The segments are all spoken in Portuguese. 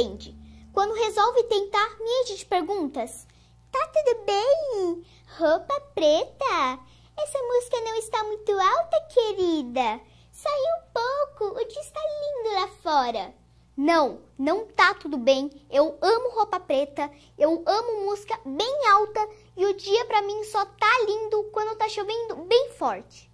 entende. Quando resolve tentar, me enche de perguntas. Tá tudo bem? Roupa preta? Essa música não está muito alta, querida. Saiu um pouco, o dia está lindo lá fora. Não, não tá tudo bem. Eu amo roupa preta, eu amo música bem alta e o dia para mim só tá lindo quando tá chovendo bem forte.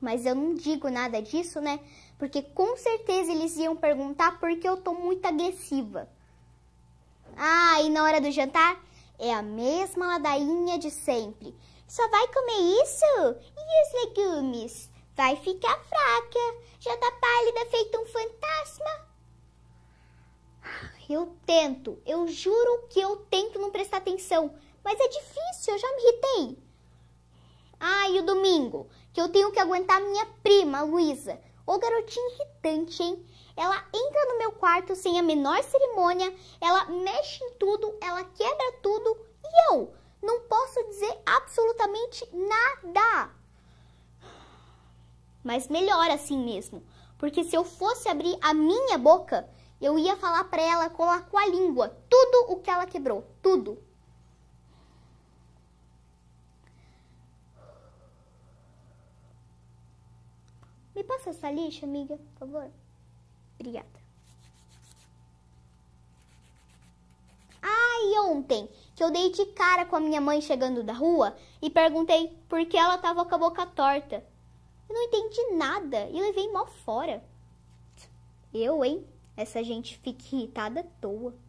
Mas eu não digo nada disso, né? Porque com certeza eles iam perguntar por que eu tô muito agressiva. Ah, e na hora do jantar é a mesma ladainha de sempre. Só vai comer isso? E os legumes? Vai ficar fraca. Já tá pálida, feito um fantasma. Eu tento, eu juro que eu tento não prestar atenção, mas é difícil, eu já me irritei. Ah, e o domingo, que eu tenho que aguentar minha prima, Luísa. Ô garotinha irritante, hein? Ela entra no meu quarto sem a menor cerimônia, ela mexe em tudo, ela quebra tudo e eu não posso dizer absolutamente nada. Mas melhor assim mesmo, porque se eu fosse abrir a minha boca, eu ia falar para ela com a, com a língua tudo o que ela quebrou, tudo. passa essa lixa, amiga, por favor? Obrigada. Ah, e ontem, que eu dei de cara com a minha mãe chegando da rua e perguntei por que ela tava com a boca torta. Eu não entendi nada e levei mal fora. Eu, hein? Essa gente fica irritada à toa.